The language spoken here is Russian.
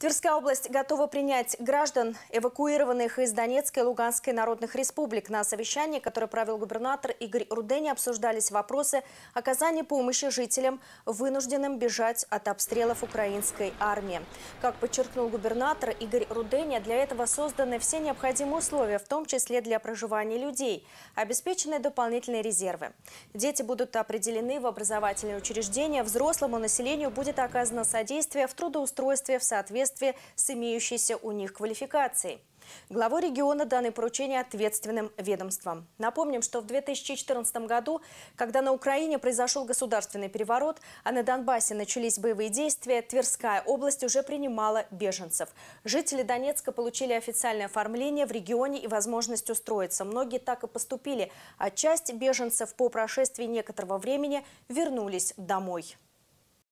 Тверская область готова принять граждан, эвакуированных из Донецкой и Луганской народных республик. На совещании, которое провел губернатор Игорь Рудени, обсуждались вопросы оказания помощи жителям, вынужденным бежать от обстрелов украинской армии. Как подчеркнул губернатор Игорь Рудени, для этого созданы все необходимые условия, в том числе для проживания людей, обеспечены дополнительные резервы. Дети будут определены в образовательные учреждения, взрослому населению будет оказано содействие в трудоустройстве в соответствии соответствии с имеющейся у них квалификацией. Главу региона даны поручения ответственным ведомствам. Напомним, что в 2014 году, когда на Украине произошел государственный переворот, а на Донбассе начались боевые действия, Тверская область уже принимала беженцев. Жители Донецка получили официальное оформление в регионе и возможность устроиться. Многие так и поступили, а часть беженцев по прошествии некоторого времени вернулись домой.